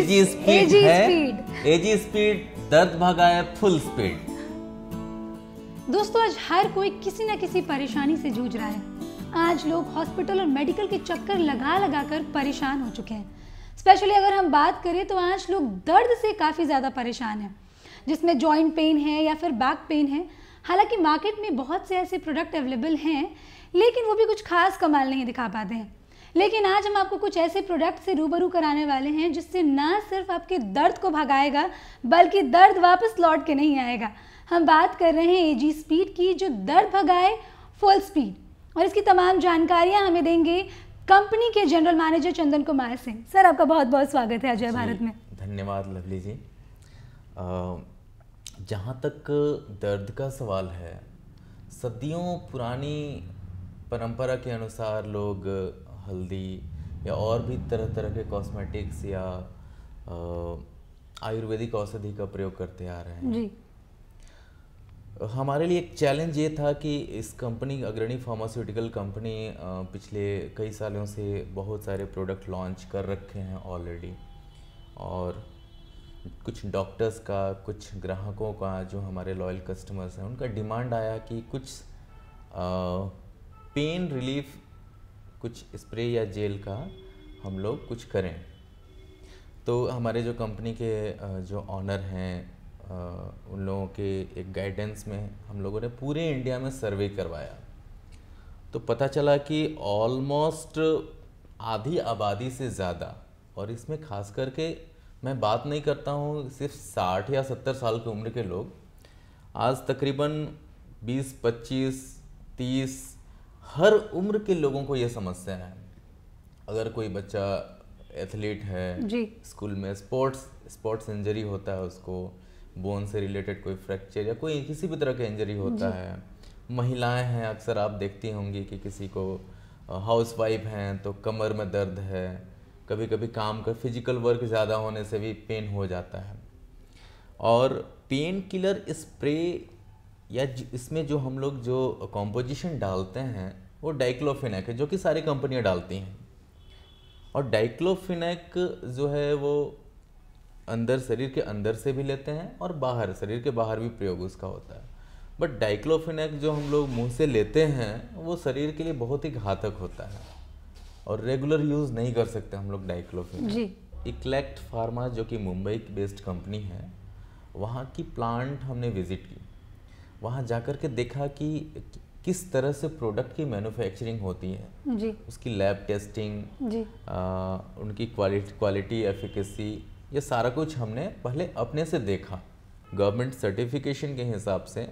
एजी speed है एजी speed दर्द भगाए फुल स्पीड दोस्तों आज हर कोई किसी न किसी परेशानी से जूझ रहा है आज लोग हॉस्पिटल और मेडिकल के चक्कर लगा लगा कर परेशान हो चुके हैं स्पेशली अगर हम बात करें तो आज लोग दर्द से काफ़ी ज़्यादा परेशान हैं जिसमें जॉइंट पेन है या फिर बैक पेन है हालांकि मार्केट में बहुत से ऐसे प्रोडक्ट अवेलेबल हैं लेकिन वो भी कुछ खास कमाल नहीं दिखा पाते हैं लेकिन आज हम आपको कुछ ऐसे प्रोडक्ट से रूबरू कराने वाले हैं जिससे ना सिर्फ आपके दर्द को भगाएगा बल्कि दर्द वापस लौट के नहीं आएगा हम बात कर रहे हैं एजी स्पीड की जो दर्द भगाए फुल स्पीड और इसकी तमाम जानकारियां हमें देंगे कंपनी के general manager Chandan Kumar Singh sir आपका बहुत बहुत स्वागत है अजय भारत में धन्यवाद लवली जी जहाँ तक दर्द का सवाल है सदियों पुरानी परंपरा के अनुसार लोग हल्दी या और भी तरह तरह के कॉस्मेटिक्स या आयुर्वेदिक औषधि का प्रयोग करते आ रहे हैं जी हमारे लिए एक चैलेंज ये था कि इस कंपनी अग्रणी फार्मास्यूटिकल कंपनी पिछले कई सालों से बहुत सारे प्रोडक्ट लॉन्च कर रखे हैं ऑलरेडी और कुछ डॉक्टर्स का कुछ ग्राहकों का जो हमारे लॉयल कस्टमर्स हैं उनका डिमांड आया कि कुछ पेन रिलीफ कुछ स्प्रे या जेल का हम लोग कुछ करें तो हमारे जो कंपनी के जो ऑनर हैं उन लोगों के एक गाइडेंस में हम लोगों ने पूरे इंडिया में सर्वे करवाया तो पता चला कि ऑलमोस्ट आधी आबादी से ज़्यादा और इसमें खास करके मैं बात नहीं करता हूँ सिर्फ साठ या सत्तर साल की उम्र के लोग आज तकरीबन बीस पच्चीस तीस हर उम्र के लोगों को यह समस्या है अगर कोई बच्चा एथलीट है जी स्कूल में स्पोर्ट्स स्पोर्ट्स इंजरी होता है उसको बोन से रिलेटेड कोई फ्रैक्चर या कोई किसी भी तरह का इंजरी होता है महिलाएं हैं अक्सर आप देखती होंगी कि किसी को हाउस वाइफ हैं तो कमर में दर्द है कभी कभी काम का फिजिकल वर्क ज़्यादा होने से भी पेन हो जाता है और पेन किलर स्प्रे या इसमें जो हम लोग जो कॉम्पोजिशन डालते हैं वो डाइक्लोफिनक है जो कि सारी कंपनियाँ डालती हैं और डाइक्लोफिनक जो है वो अंदर शरीर के अंदर से भी लेते हैं और बाहर शरीर के बाहर भी प्रयोग उसका होता है बट डाइक्लोफिनक जो हम लोग मुंह से लेते हैं वो शरीर के लिए बहुत ही घातक होता है और रेगुलर यूज़ नहीं कर सकते हम लोग डाइक्लोफिन इक्लेक्ट फार्मा जो कि मुंबई बेस्ड कंपनी है वहाँ की प्लांट हमने विज़िट की वहाँ जाकर के देखा कि किस तरह से प्रोडक्ट की मैन्युफैक्चरिंग होती है जी उसकी लैब टेस्टिंग जी आ, उनकी क्वालिटी क्वालिटी एफिकेसी ये सारा कुछ हमने पहले अपने से देखा गवर्नमेंट सर्टिफिकेशन के हिसाब से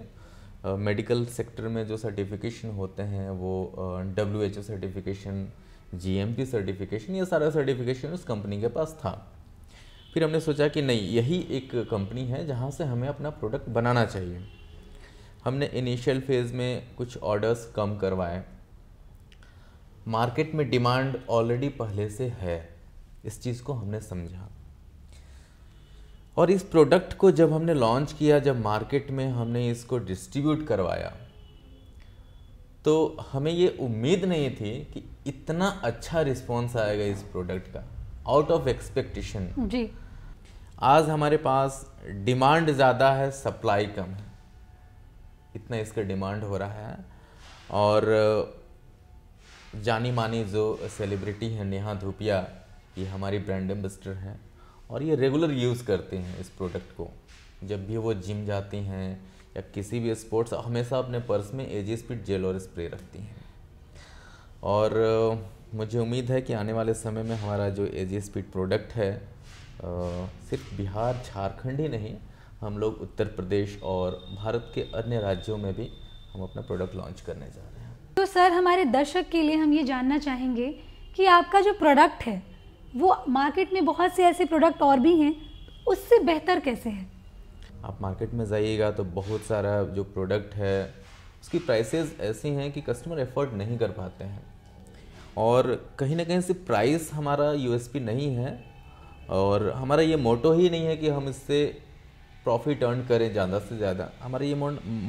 मेडिकल सेक्टर में जो सर्टिफिकेशन होते हैं वो W H O certification G M P certification ये सारा सर्टिफिकेशन उस कंपनी के पास था फिर हमने सोचा कि नहीं यही एक कंपनी है जहाँ से हमें अपना प्रोडक्ट बनाना चाहिए हमने इनिशियल फेज़ में कुछ ऑर्डर्स कम करवाए मार्केट में डिमांड ऑलरेडी पहले से है इस चीज़ को हमने समझा और इस प्रोडक्ट को जब हमने लॉन्च किया जब मार्केट में हमने इसको डिस्ट्रीब्यूट करवाया तो हमें ये उम्मीद नहीं थी कि इतना अच्छा रिस्पॉन्स आएगा इस प्रोडक्ट का आउट ऑफ एक्सपेक्टेशन जी आज हमारे पास डिमांड ज़्यादा है सप्लाई कम है इतना इसका डिमांड हो रहा है और जानी मानी जो सेलिब्रिटी है नेहा धूपिया ये हमारी ब्रांड एम्बेस्टर हैं और ये रेगुलर यूज़ करते हैं इस प्रोडक्ट को जब भी वो जिम जाती हैं या किसी भी स्पोर्ट्स हमेशा अपने पर्स में एजी स्पीड जेल और स्प्रे रखती हैं और मुझे उम्मीद है कि आने वाले समय में हमारा जो एजी स्पीड प्रोडक्ट है आ, सिर्फ बिहार झारखंड ही नहीं हम लोग उत्तर प्रदेश और भारत के अन्य राज्यों में भी हम अपना प्रोडक्ट लॉन्च करने जा रहे हैं तो सर हमारे दर्शक के लिए हम ये जानना चाहेंगे कि आपका जो प्रोडक्ट है वो मार्केट में बहुत से ऐसे प्रोडक्ट और भी हैं उससे बेहतर कैसे है आप मार्केट में जाइएगा तो बहुत सारा जो प्रोडक्ट है उसकी प्राइसेस ऐसी हैं कि कस्टमर एफोर्ड नहीं कर पाते हैं और कहीं ना कहीं से प्राइस हमारा यूएसपी नहीं है और हमारा ये मोटो ही नहीं है कि हम इससे प्रॉफिट अर्न करें ज़्यादा से ज़्यादा हमारा ये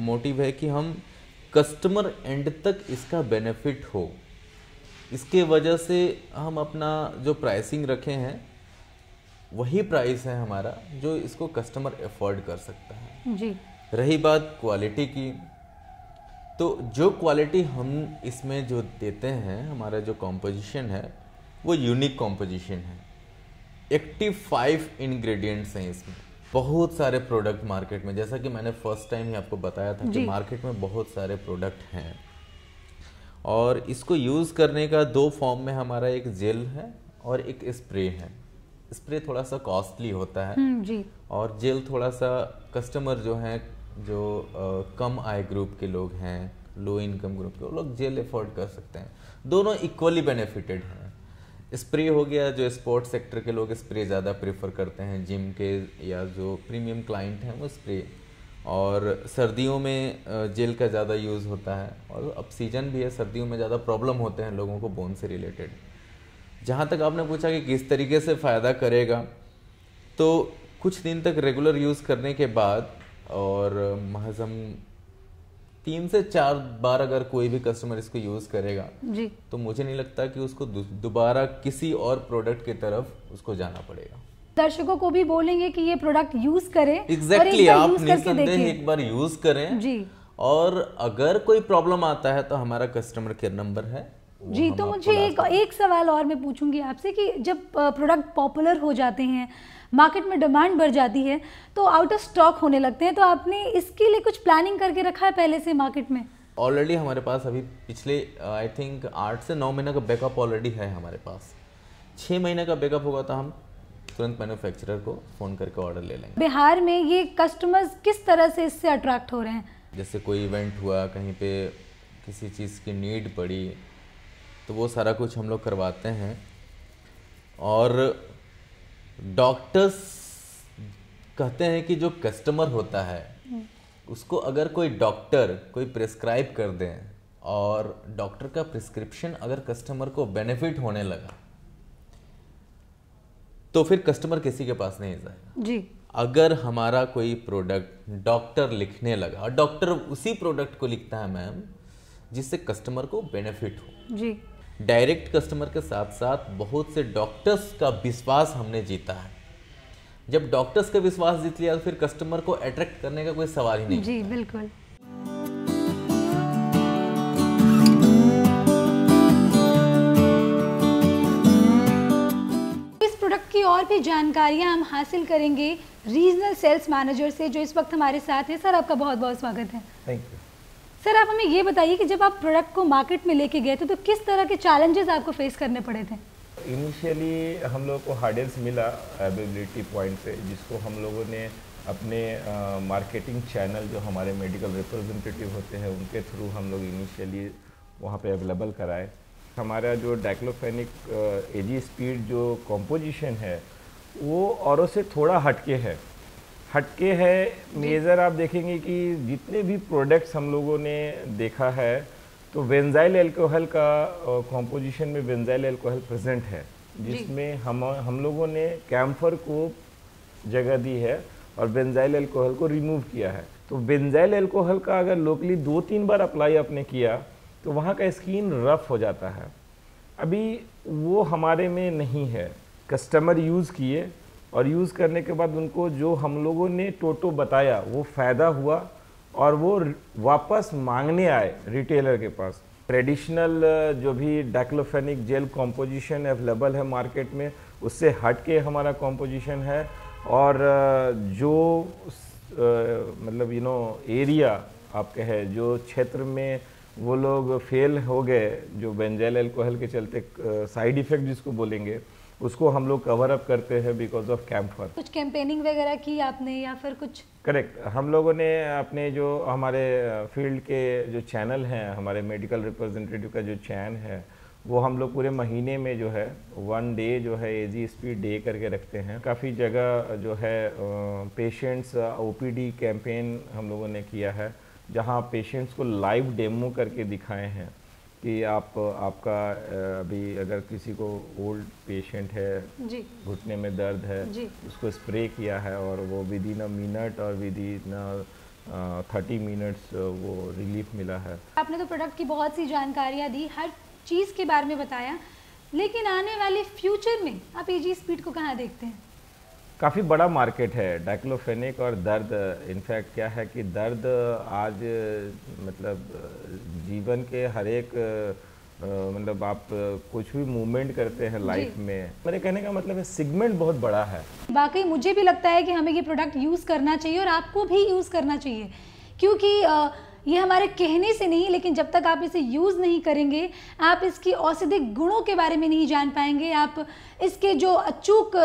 मोटिव है कि हम कस्टमर एंड तक इसका बेनिफिट हो इसके वजह से हम अपना जो प्राइसिंग रखे हैं वही प्राइस है हमारा जो इसको कस्टमर अफोर्ड कर सकता है जी रही बात क्वालिटी की तो जो क्वालिटी हम इसमें जो देते हैं हमारा जो कॉम्पोजिशन है वो यूनिक कॉम्पोजिशन है फाइव इंग्रेडिएंट्स हैं इसमें बहुत सारे प्रोडक्ट मार्केट में जैसा कि मैंने फर्स्ट टाइम ही आपको बताया था कि मार्केट में बहुत सारे प्रोडक्ट हैं और इसको यूज़ करने का दो फॉर्म में हमारा एक जेल है और एक स्प्रे है स्प्रे थोड़ा सा कॉस्टली होता है हम्म, जी और जेल थोड़ा सा कस्टमर जो है जो आ, कम आय ग्रुप के लोग हैं लो इनकम ग्रुप के वो लोग जेल अफोर्ड कर सकते हैं दोनों इक्वली बेनिफिटेड हैं स्प्रे हो गया जो स्पोर्ट्स सेक्टर के लोग स्प्रे ज़्यादा प्रेफर करते हैं जिम के या जो प्रीमियम क्लाइंट हैं वो स्प्रे और सर्दियों में जेल का ज़्यादा यूज़ होता है और अब सीजन भी है सर्दियों में ज़्यादा प्रॉब्लम होते हैं लोगों को बोन से रिलेटेड जहाँ तक आपने पूछा कि किस तरीके से फ़ायदा करेगा तो कुछ दिन तक रेगुलर यूज़ करने के बाद और महज़म तीन से चार बार अगर कोई भी कस्टमर इसको यूज करेगा जी तो मुझे नहीं लगता कि उसको दोबारा किसी और प्रोडक्ट की तरफ उसको जाना पड़ेगा दर्शकों को भी बोलेंगे कि ये प्रोडक्ट यूज करें एग्जैक्टली exactly, आप निसंदेह एक बार यूज करें जी और अगर कोई प्रॉब्लम आता है तो हमारा कस्टमर केयर नंबर है जी तो मुझे एक एक सवाल और मैं पूछूंगी आपसे कि जब प्रोडक्ट पॉपुलर हो जाते हैं मार्केट में डिमांड बढ़ जाती है तो आउट ऑफ स्टॉक होने लगते हैं तो आपने इसके लिए कुछ प्लानिंग करके रखा है पहले से मार्केट में ऑलरेडी हमारे पास अभी पिछले आई थिंक आठ से नौ महीना का बैकअप ऑलरेडी है हमारे पास छः महीने का बैकअप होगा तो हम तुरंत मैन्युफैक्चरर को फ़ोन करके ऑर्डर ले लेंगे बिहार में ये कस्टमर्स किस तरह से इससे अट्रैक्ट हो रहे हैं जैसे कोई इवेंट हुआ कहीं पे किसी चीज़ की नीड पड़ी तो वो सारा कुछ हम लोग करवाते हैं और डॉक्टर्स कहते हैं कि जो कस्टमर होता है उसको अगर कोई डॉक्टर कोई प्रिस्क्राइब कर दे और डॉक्टर का प्रिस्क्रिप्शन अगर कस्टमर को बेनिफिट होने लगा तो फिर कस्टमर किसी के पास नहीं जाएगा जी अगर हमारा कोई प्रोडक्ट डॉक्टर लिखने लगा डॉक्टर उसी प्रोडक्ट को लिखता है मैम जिससे कस्टमर को बेनिफिट हो जी डायरेक्ट कस्टमर के साथ साथ बहुत से डॉक्टर्स का विश्वास हमने जीता है जब डॉक्टर्स का विश्वास जीत लिया तो फिर कस्टमर को अट्रैक्ट करने का कोई सवाल ही नहीं जी बिल्कुल इस प्रोडक्ट की और भी जानकारियां हम हासिल करेंगे रीजनल सेल्स मैनेजर से जो इस वक्त हमारे साथ हैं सर आपका बहुत बहुत स्वागत है थैंक यू सर आप हमें ये बताइए कि जब आप प्रोडक्ट को मार्केट में लेके गए थे तो किस तरह के चैलेंजेस आपको फेस करने पड़े थे इनिशियली हम लोग को हार्डल्स मिला अवेबिलिटी पॉइंट से जिसको हम लोगों ने अपने मार्केटिंग चैनल जो हमारे मेडिकल रिप्रेजेंटेटिव होते हैं उनके थ्रू हम लोग इनिशियली वहाँ पे अवेलेबल कराए हमारा जो डाइक्लोफेनिक एजी स्पीड जो कॉम्पोजिशन है वो औरों से थोड़ा हटके है हटके है मेज़र आप देखेंगे कि जितने भी प्रोडक्ट्स हम लोगों ने देखा है तो वेंजाइल एल्कोहल का कॉम्पोजिशन में वेंजाइल एल्कोहल प्रेजेंट है जिसमें हम हम लोगों ने कैम्फर को जगह दी है और वेंजाइल एल्कोहल को रिमूव किया है तो बेंजाइल एल्कोहल का अगर लोकली दो तीन बार अप्लाई आपने किया तो वहाँ का स्किन रफ हो जाता है अभी वो हमारे में नहीं है कस्टमर यूज़ किए और यूज़ करने के बाद उनको जो हम लोगों ने टोटो बताया वो फ़ायदा हुआ और वो वापस मांगने आए रिटेलर के पास ट्रेडिशनल जो भी डाइक्लोफेनिक जेल कॉम्पोजिशन अवेलेबल है मार्केट में उससे हट के हमारा कॉम्पोजिशन है और जो मतलब यू नो एरिया आप कहे जो क्षेत्र में वो लोग फेल हो गए जो बेंजेल एल्कोहल के चलते साइड इफ़ेक्ट जिसको बोलेंगे उसको हम लोग कवर अप करते हैं बिकॉज ऑफ कैंप वर्क कुछ कैंपेनिंग वगैरह की आपने या फिर कुछ करेक्ट हम लोगों ने अपने जो हमारे फील्ड के जो चैनल हैं हमारे मेडिकल रिप्रेजेंटेटिव का जो चैन है वो हम लोग पूरे महीने में जो है वन डे जो है ए जी स्पीड डे करके रखते हैं काफ़ी जगह जो है पेशेंट्स डी कैंपेन हम लोगों ने किया है जहाँ पेशेंट्स को लाइव डेमो करके दिखाए हैं कि आप आपका अभी अगर किसी को ओल्ड पेशेंट है घुटने में दर्द है उसको स्प्रे किया है और वो विद इन अ मिनट और विद इन थर्टी मिनट्स वो रिलीफ मिला है आपने तो प्रोडक्ट की बहुत सी जानकारियाँ दी हर चीज़ के बारे में बताया लेकिन आने वाले फ्यूचर में आप जी स्पीड को कहाँ देखते हैं काफ़ी बड़ा मार्केट है डाइक्लोफेनिक और दर्द इनफैक्ट क्या है कि दर्द आज मतलब जीवन के हर एक मतलब आप कुछ भी मूवमेंट करते हैं लाइफ में मेरे कहने का मतलब है सिगमेंट बहुत बड़ा है वाकई मुझे भी लगता है कि हमें ये प्रोडक्ट यूज़ करना चाहिए और आपको भी यूज़ करना चाहिए क्योंकि ये हमारे कहने से नहीं लेकिन जब तक आप इसे यूज़ नहीं करेंगे आप इसकी औषधिक गुणों के बारे में नहीं जान पाएंगे आप इसके जो अचूक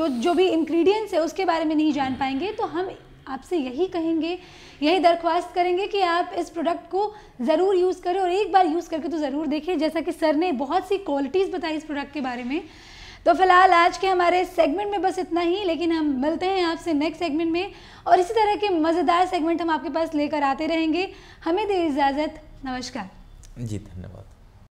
जो जो भी इंग्रेडिएंट्स है उसके बारे में नहीं जान पाएंगे तो हम आपसे यही कहेंगे यही दरख्वास्त करेंगे कि आप इस प्रोडक्ट को ज़रूर यूज़ करें और एक बार यूज़ करके तो ज़रूर देखें जैसा कि सर ने बहुत सी क्वालिटीज़ बताई इस प्रोडक्ट के बारे में तो फिलहाल आज के हमारे सेगमेंट में बस इतना ही लेकिन हम मिलते हैं आपसे नेक्स्ट सेगमेंट में और इसी तरह के मज़ेदार सेगमेंट हम आपके पास लेकर आते रहेंगे हमें दे इजाज़त नमस्कार जी धन्यवाद